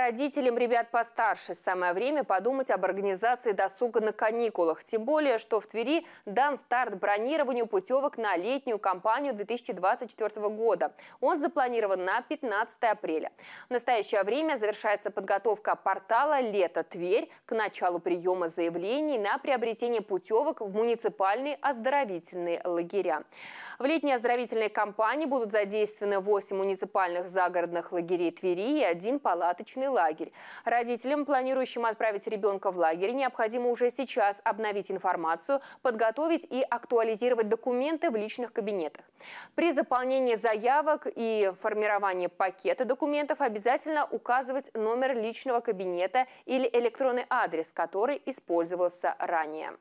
Родителям ребят постарше самое время подумать об организации досуга на каникулах. Тем более, что в Твери дан старт бронированию путевок на летнюю кампанию 2024 года. Он запланирован на 15 апреля. В настоящее время завершается подготовка портала «Лето Тверь» к началу приема заявлений на приобретение путевок в муниципальные оздоровительные лагеря. В летней оздоровительной кампании будут задействованы 8 муниципальных загородных лагерей Твери и один палаточный лагерь. Родителям, планирующим отправить ребенка в лагерь, необходимо уже сейчас обновить информацию, подготовить и актуализировать документы в личных кабинетах. При заполнении заявок и формировании пакета документов обязательно указывать номер личного кабинета или электронный адрес, который использовался ранее.